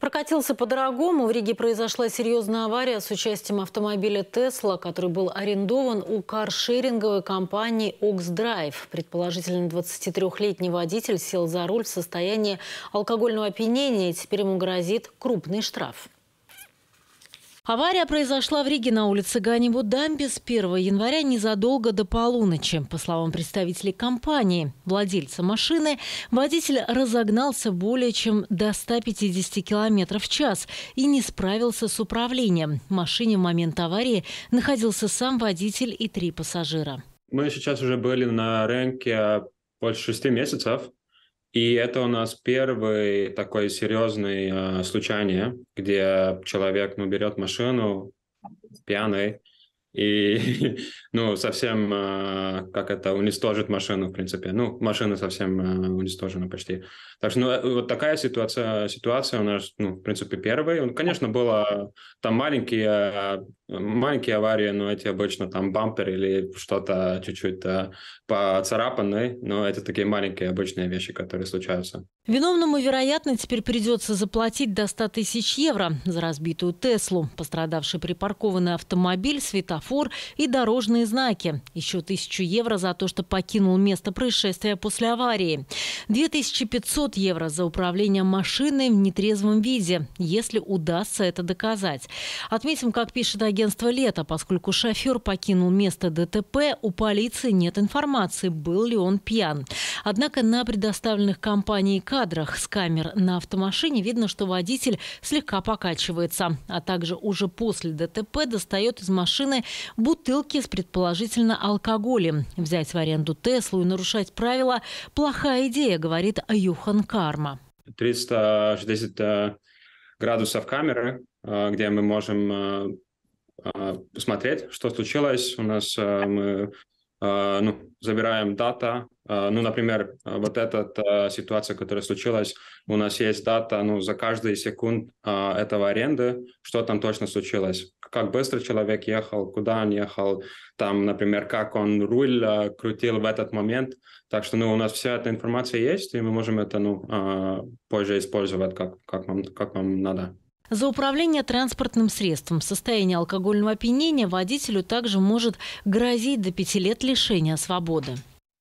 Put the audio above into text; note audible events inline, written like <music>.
Прокатился по-дорогому. В Риге произошла серьезная авария с участием автомобиля «Тесла», который был арендован у каршеринговой компании «Оксдрайв». Предположительно, 23-летний водитель сел за руль в состоянии алкогольного опьянения. Теперь ему грозит крупный штраф. Авария произошла в Риге на улице Ганибу Дамби с 1 января незадолго до полуночи. По словам представителей компании, владельца машины, водитель разогнался более чем до 150 км в час и не справился с управлением. В машине в момент аварии находился сам водитель и три пассажира. Мы сейчас уже были на рынке больше шести месяцев. И это у нас первый такой серьезный э, а, случай, где человек ну, берет машину пьяный, и, <laughs> ну, совсем, а, как это, уничтожит машину, в принципе. Ну, машина совсем а, уничтожена почти. Так что, ну, э, вот такая ситуация, ситуация у нас, ну, в принципе, первая. Ну, конечно, было там маленькие, а, маленькие аварии, но эти обычно там бампер или что-то чуть-чуть поцарапанное, но это такие маленькие обычные вещи, которые случаются. Виновному, вероятно, теперь придется заплатить до 100 тысяч евро за разбитую Теслу. Пострадавший припаркованный автомобиль, светофор светофор и дорожные знаки. Еще тысячу евро за то, что покинул место происшествия после аварии. 2500 евро за управление машиной в нетрезвом виде, если удастся это доказать. Отметим, как пишет агентство «Лето», поскольку шофер покинул место ДТП, у полиции нет информации, был ли он пьян. Однако на предоставленных компанией кадрах с камер на автомашине видно, что водитель слегка покачивается, а также уже после ДТП достает из машины Бутылки с предположительно алкоголем. Взять в аренду Теслу и нарушать правила – плохая идея, говорит Юхан Карма. 360 э, градусов камеры, э, где мы можем э, посмотреть, что случилось. У нас мы Э, ну, забираем дата, э, ну, например, э, вот эта ситуация, которая случилась, у нас есть дата, ну, за каждые секунд этого аренды, что там точно случилось, как быстро человек ехал, куда он ехал, там, например, как он руль крутил в этот момент, так что, ну, у нас вся эта информация есть, и мы можем это, ну, позже использовать, как, как, вам, как вам надо. За управление транспортным средством в состоянии алкогольного опьянения водителю также может грозить до пяти лет лишения свободы.